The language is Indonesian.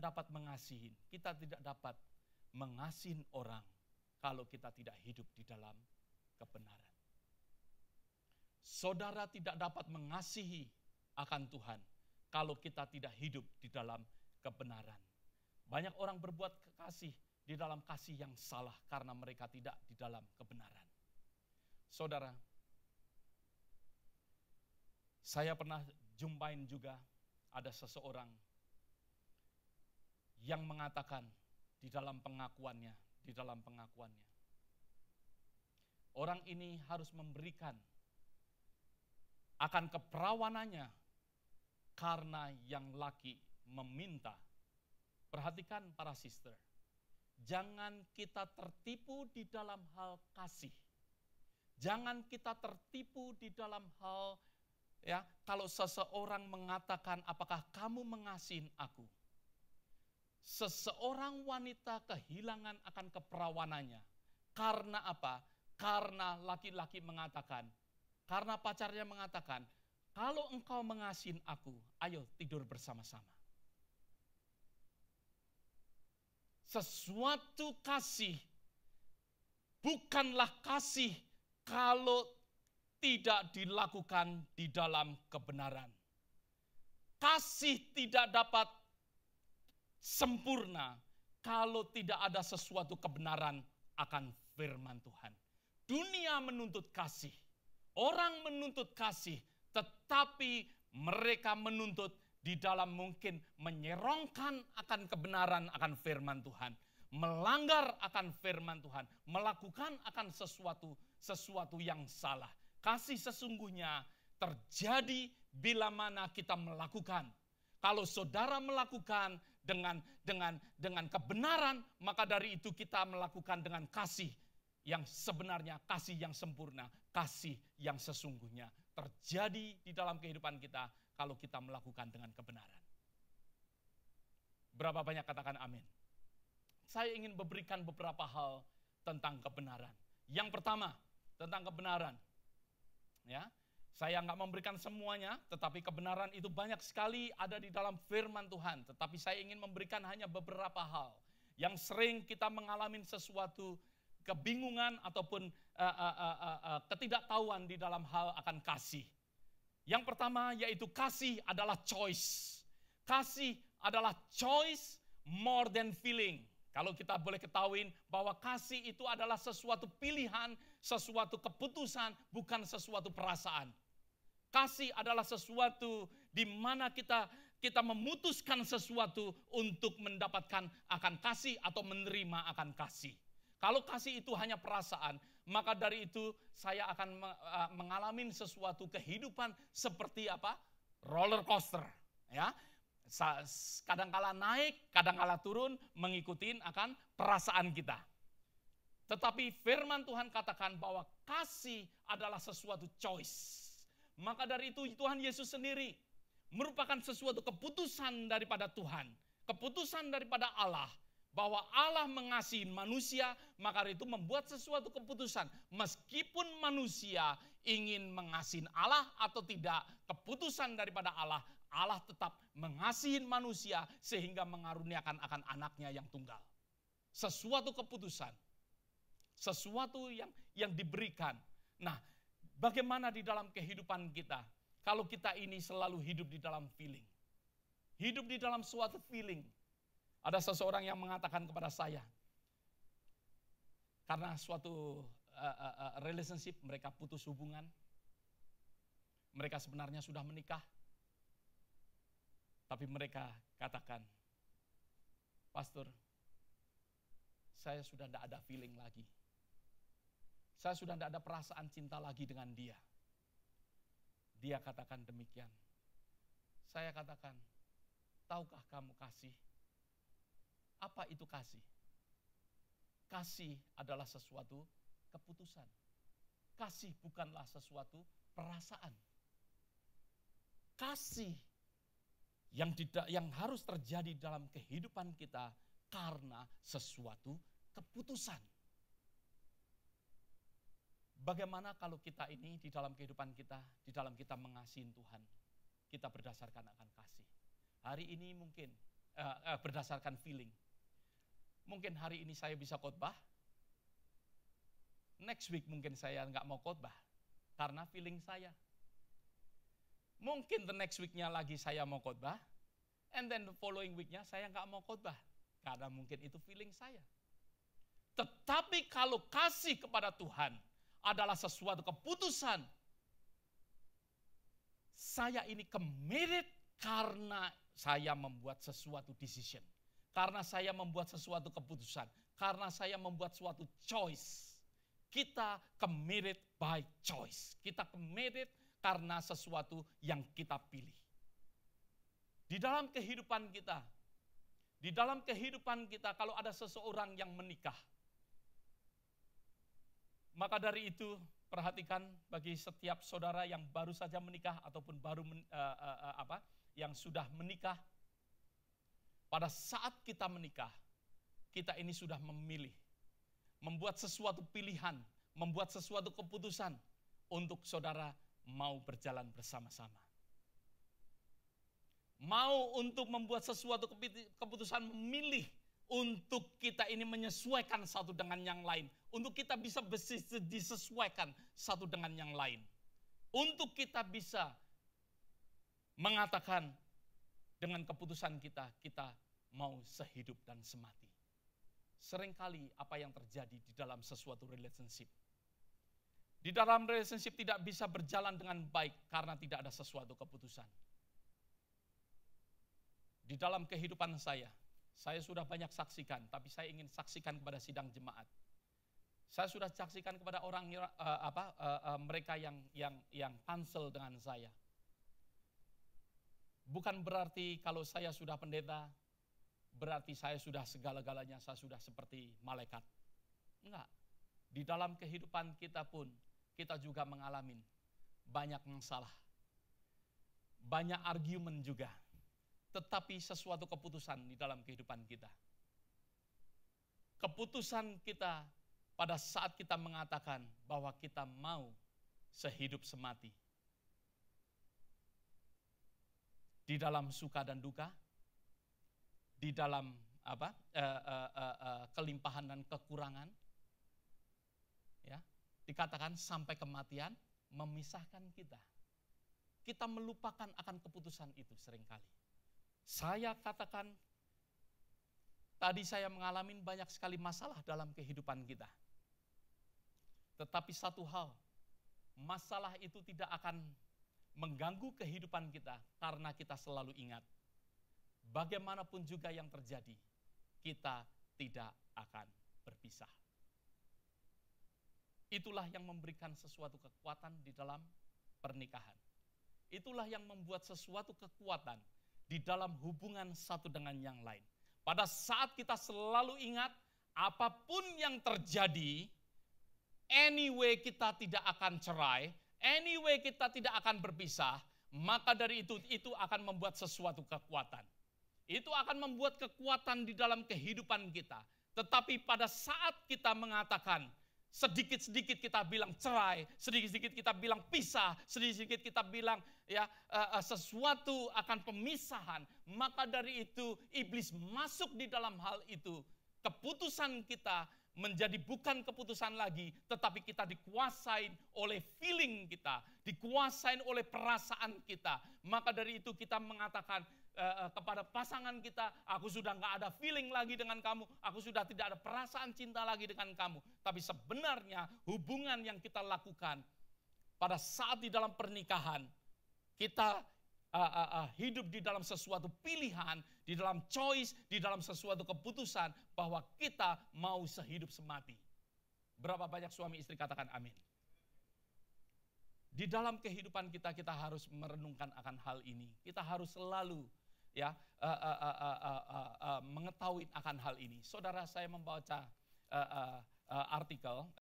dapat mengasihi. Kita tidak dapat mengasihi orang kalau kita tidak hidup di dalam kebenaran. Saudara tidak dapat mengasihi akan Tuhan kalau kita tidak hidup di dalam kebenaran. Banyak orang berbuat kasih di dalam kasih yang salah karena mereka tidak di dalam kebenaran. Saudara, saya pernah jumpain juga ada seseorang yang mengatakan di dalam pengakuannya, di dalam pengakuannya. Orang ini harus memberikan akan keperawanannya karena yang laki meminta. Perhatikan para sister, jangan kita tertipu di dalam hal kasih. Jangan kita tertipu di dalam hal ya, kalau seseorang mengatakan apakah kamu mengasihi aku? seseorang wanita kehilangan akan keperawanannya. Karena apa? Karena laki-laki mengatakan, karena pacarnya mengatakan, kalau engkau mengasihin aku, ayo tidur bersama-sama. Sesuatu kasih bukanlah kasih kalau tidak dilakukan di dalam kebenaran. Kasih tidak dapat sempurna kalau tidak ada sesuatu kebenaran akan firman Tuhan. Dunia menuntut kasih, orang menuntut kasih, tetapi mereka menuntut di dalam mungkin menyerongkan akan kebenaran akan firman Tuhan, melanggar akan firman Tuhan, melakukan akan sesuatu sesuatu yang salah. Kasih sesungguhnya terjadi bila mana kita melakukan. Kalau saudara melakukan, dengan dengan dengan kebenaran, maka dari itu kita melakukan dengan kasih yang sebenarnya, kasih yang sempurna, kasih yang sesungguhnya terjadi di dalam kehidupan kita kalau kita melakukan dengan kebenaran. Berapa banyak katakan amin. Saya ingin memberikan beberapa hal tentang kebenaran. Yang pertama, tentang kebenaran. Ya. Saya nggak memberikan semuanya, tetapi kebenaran itu banyak sekali ada di dalam firman Tuhan. Tetapi saya ingin memberikan hanya beberapa hal yang sering kita mengalami sesuatu kebingungan ataupun uh, uh, uh, uh, uh, ketidaktahuan di dalam hal akan kasih. Yang pertama yaitu kasih adalah choice. Kasih adalah choice more than feeling. Kalau kita boleh ketahuin bahwa kasih itu adalah sesuatu pilihan, sesuatu keputusan, bukan sesuatu perasaan. Kasih adalah sesuatu di mana kita kita memutuskan sesuatu untuk mendapatkan akan kasih atau menerima akan kasih. Kalau kasih itu hanya perasaan, maka dari itu saya akan eh, mengalami sesuatu kehidupan seperti apa? roller coaster, ya. Kadangkala naik, kadangkala turun, mengikuti akan perasaan kita. Tetapi firman Tuhan katakan bahwa kasih adalah sesuatu choice. Maka dari itu Tuhan Yesus sendiri merupakan sesuatu keputusan daripada Tuhan, keputusan daripada Allah bahwa Allah mengasihi manusia, maka itu membuat sesuatu keputusan. Meskipun manusia ingin mengasihi Allah atau tidak, keputusan daripada Allah, Allah tetap mengasihi manusia sehingga mengaruniakan akan anaknya yang tunggal. Sesuatu keputusan, sesuatu yang yang diberikan. Nah, Bagaimana di dalam kehidupan kita kalau kita ini selalu hidup di dalam feeling? Hidup di dalam suatu feeling. Ada seseorang yang mengatakan kepada saya, karena suatu uh, uh, relationship mereka putus hubungan, mereka sebenarnya sudah menikah, tapi mereka katakan, Pastor, saya sudah tidak ada feeling lagi saya sudah tidak ada perasaan cinta lagi dengan dia. Dia katakan demikian. Saya katakan, tahukah kamu kasih? Apa itu kasih? Kasih adalah sesuatu keputusan. Kasih bukanlah sesuatu perasaan. Kasih yang tidak yang harus terjadi dalam kehidupan kita karena sesuatu keputusan. Bagaimana kalau kita ini di dalam kehidupan kita, di dalam kita mengasihi Tuhan, kita berdasarkan akan kasih. Hari ini mungkin uh, uh, berdasarkan feeling. Mungkin hari ini saya bisa khotbah, next week mungkin saya nggak mau khotbah karena feeling saya. Mungkin the next weeknya lagi saya mau khotbah, and then the following weeknya saya nggak mau khotbah karena mungkin itu feeling saya. Tetapi kalau kasih kepada Tuhan, adalah sesuatu keputusan. Saya ini committed karena saya membuat sesuatu decision. Karena saya membuat sesuatu keputusan. Karena saya membuat suatu choice. Kita committed by choice. Kita committed karena sesuatu yang kita pilih. Di dalam kehidupan kita, di dalam kehidupan kita kalau ada seseorang yang menikah, maka dari itu perhatikan bagi setiap saudara yang baru saja menikah ataupun baru men, uh, uh, uh, apa yang sudah menikah. Pada saat kita menikah, kita ini sudah memilih, membuat sesuatu pilihan, membuat sesuatu keputusan untuk saudara mau berjalan bersama-sama. Mau untuk membuat sesuatu keputusan memilih untuk kita ini menyesuaikan satu dengan yang lain. Untuk kita bisa disesuaikan satu dengan yang lain. Untuk kita bisa mengatakan dengan keputusan kita, kita mau sehidup dan semati. Seringkali apa yang terjadi di dalam sesuatu relationship. Di dalam relationship tidak bisa berjalan dengan baik karena tidak ada sesuatu keputusan. Di dalam kehidupan saya, saya sudah banyak saksikan, tapi saya ingin saksikan kepada sidang jemaat. Saya sudah saksikan kepada orang uh, apa uh, uh, mereka yang yang yang pansel dengan saya. Bukan berarti kalau saya sudah pendeta, berarti saya sudah segala-galanya, saya sudah seperti malaikat. Enggak. Di dalam kehidupan kita pun, kita juga mengalami banyak masalah. Banyak argumen juga tetapi sesuatu keputusan di dalam kehidupan kita. Keputusan kita pada saat kita mengatakan bahwa kita mau sehidup semati. Di dalam suka dan duka, di dalam apa eh, eh, eh, kelimpahan dan kekurangan, ya dikatakan sampai kematian memisahkan kita. Kita melupakan akan keputusan itu seringkali saya katakan, tadi saya mengalami banyak sekali masalah dalam kehidupan kita. Tetapi satu hal, masalah itu tidak akan mengganggu kehidupan kita karena kita selalu ingat, bagaimanapun juga yang terjadi, kita tidak akan berpisah. Itulah yang memberikan sesuatu kekuatan di dalam pernikahan. Itulah yang membuat sesuatu kekuatan di dalam hubungan satu dengan yang lain. Pada saat kita selalu ingat, apapun yang terjadi, anyway kita tidak akan cerai, anyway kita tidak akan berpisah, maka dari itu itu akan membuat sesuatu kekuatan. Itu akan membuat kekuatan di dalam kehidupan kita. Tetapi pada saat kita mengatakan sedikit-sedikit kita bilang cerai, sedikit-sedikit kita bilang pisah, sedikit-sedikit kita bilang ya eh, eh, sesuatu akan pemisahan, maka dari itu iblis masuk di dalam hal itu. Keputusan kita menjadi bukan keputusan lagi, tetapi kita dikuasai oleh feeling kita, dikuasai oleh perasaan kita. Maka dari itu kita mengatakan eh, kepada pasangan kita, aku sudah nggak ada feeling lagi dengan kamu, aku sudah tidak ada perasaan cinta lagi dengan kamu. Tapi sebenarnya hubungan yang kita lakukan pada saat di dalam pernikahan kita uh, uh, uh, hidup di dalam sesuatu pilihan, di dalam choice, di dalam sesuatu keputusan bahwa kita mau sehidup semati. Berapa banyak suami istri katakan amin. Di dalam kehidupan kita kita harus merenungkan akan hal ini. Kita harus selalu ya uh, uh, uh, uh, uh, uh, uh, mengetahui akan hal ini. Saudara saya membaca uh, uh, uh, artikel